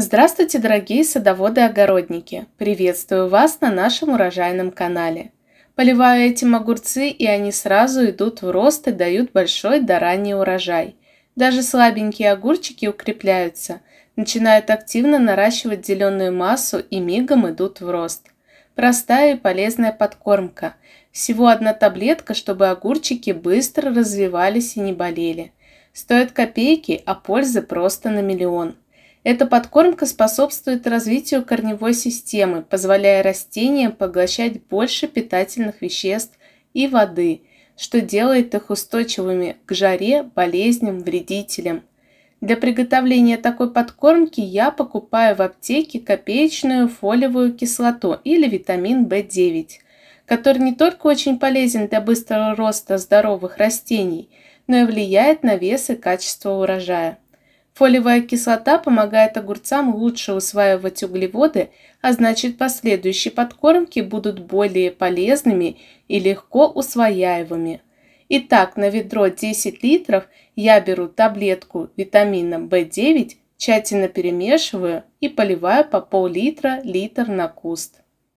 Здравствуйте, дорогие садоводы-огородники! Приветствую вас на нашем урожайном канале. Поливаю этим огурцы, и они сразу идут в рост и дают большой до ранний урожай. Даже слабенькие огурчики укрепляются, начинают активно наращивать зеленую массу и мигом идут в рост. Простая и полезная подкормка. Всего одна таблетка, чтобы огурчики быстро развивались и не болели. Стоят копейки, а пользы просто на миллион. Эта подкормка способствует развитию корневой системы, позволяя растениям поглощать больше питательных веществ и воды, что делает их устойчивыми к жаре, болезням, вредителям. Для приготовления такой подкормки я покупаю в аптеке копеечную фолиевую кислоту или витамин В9, который не только очень полезен для быстрого роста здоровых растений, но и влияет на вес и качество урожая. Фолиевая кислота помогает огурцам лучше усваивать углеводы, а значит последующие подкормки будут более полезными и легко усвояемыми. Итак, на ведро 10 литров я беру таблетку витамина В9, тщательно перемешиваю и поливаю по пол-литра литр на куст.